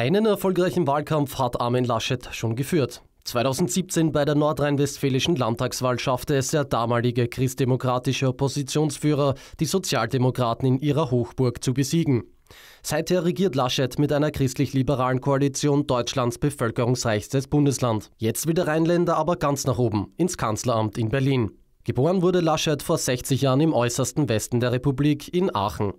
Einen erfolgreichen Wahlkampf hat Armin Laschet schon geführt. 2017 bei der nordrhein-westfälischen Landtagswahl schaffte es der damalige christdemokratische Oppositionsführer, die Sozialdemokraten in ihrer Hochburg zu besiegen. Seither regiert Laschet mit einer christlich-liberalen Koalition Deutschlands bevölkerungsreichstes Bundesland. Jetzt will der Rheinländer aber ganz nach oben, ins Kanzleramt in Berlin. Geboren wurde Laschet vor 60 Jahren im äußersten Westen der Republik in Aachen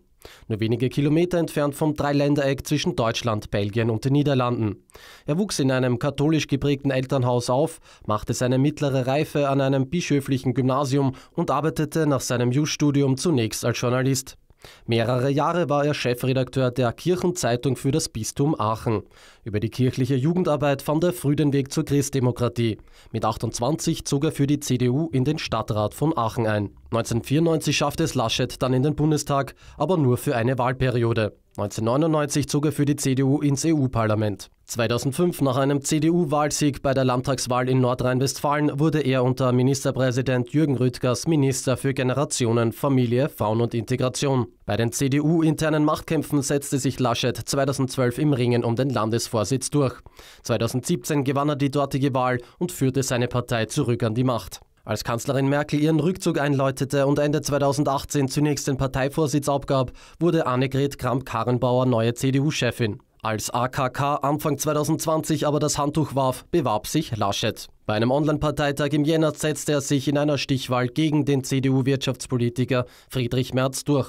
nur wenige Kilometer entfernt vom Dreiländereck zwischen Deutschland, Belgien und den Niederlanden. Er wuchs in einem katholisch geprägten Elternhaus auf, machte seine mittlere Reife an einem bischöflichen Gymnasium und arbeitete nach seinem Jus-Studium zunächst als Journalist. Mehrere Jahre war er Chefredakteur der Kirchenzeitung für das Bistum Aachen. Über die kirchliche Jugendarbeit fand er früh den Weg zur Christdemokratie. Mit 28 zog er für die CDU in den Stadtrat von Aachen ein. 1994 schaffte es Laschet dann in den Bundestag, aber nur für eine Wahlperiode. 1999 zog er für die CDU ins EU-Parlament. 2005 nach einem CDU-Wahlsieg bei der Landtagswahl in Nordrhein-Westfalen wurde er unter Ministerpräsident Jürgen Rüttgers Minister für Generationen, Familie, Frauen und Integration. Bei den CDU-internen Machtkämpfen setzte sich Laschet 2012 im Ringen um den Landesvorsitz durch. 2017 gewann er die dortige Wahl und führte seine Partei zurück an die Macht. Als Kanzlerin Merkel ihren Rückzug einläutete und Ende 2018 zunächst den Parteivorsitz abgab, wurde Annegret Kramp-Karrenbauer neue CDU-Chefin. Als AKK Anfang 2020 aber das Handtuch warf, bewarb sich Laschet. Bei einem Online-Parteitag im Jänner setzte er sich in einer Stichwahl gegen den CDU-Wirtschaftspolitiker Friedrich Merz durch.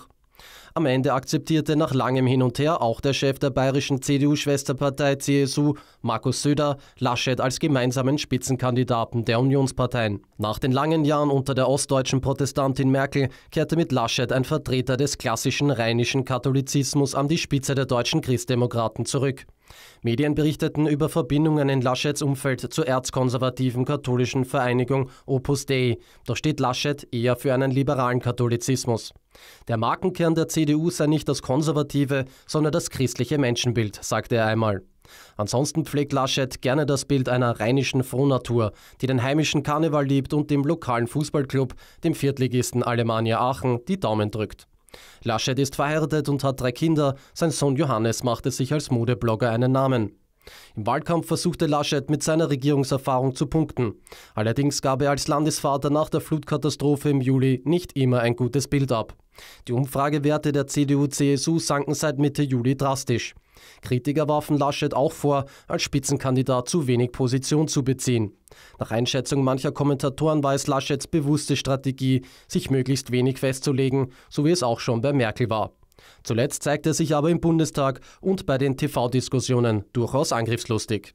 Am Ende akzeptierte nach langem Hin und Her auch der Chef der bayerischen CDU-Schwesterpartei CSU, Markus Söder, Laschet als gemeinsamen Spitzenkandidaten der Unionsparteien. Nach den langen Jahren unter der ostdeutschen Protestantin Merkel kehrte mit Laschet ein Vertreter des klassischen rheinischen Katholizismus an die Spitze der deutschen Christdemokraten zurück. Medien berichteten über Verbindungen in Laschets Umfeld zur erzkonservativen katholischen Vereinigung Opus Dei. Doch steht Laschet eher für einen liberalen Katholizismus. Der Markenkern der CDU sei nicht das konservative, sondern das christliche Menschenbild, sagte er einmal. Ansonsten pflegt Laschet gerne das Bild einer rheinischen Frohnatur, die den heimischen Karneval liebt und dem lokalen Fußballclub, dem Viertligisten Alemannia Aachen, die Daumen drückt. Laschet ist verheiratet und hat drei Kinder. Sein Sohn Johannes machte sich als Modeblogger einen Namen. Im Wahlkampf versuchte Laschet mit seiner Regierungserfahrung zu punkten. Allerdings gab er als Landesvater nach der Flutkatastrophe im Juli nicht immer ein gutes Bild ab. Die Umfragewerte der CDU-CSU sanken seit Mitte Juli drastisch. Kritiker warfen Laschet auch vor, als Spitzenkandidat zu wenig Position zu beziehen. Nach Einschätzung mancher Kommentatoren war es Laschets bewusste Strategie, sich möglichst wenig festzulegen, so wie es auch schon bei Merkel war. Zuletzt zeigte er sich aber im Bundestag und bei den TV-Diskussionen durchaus angriffslustig.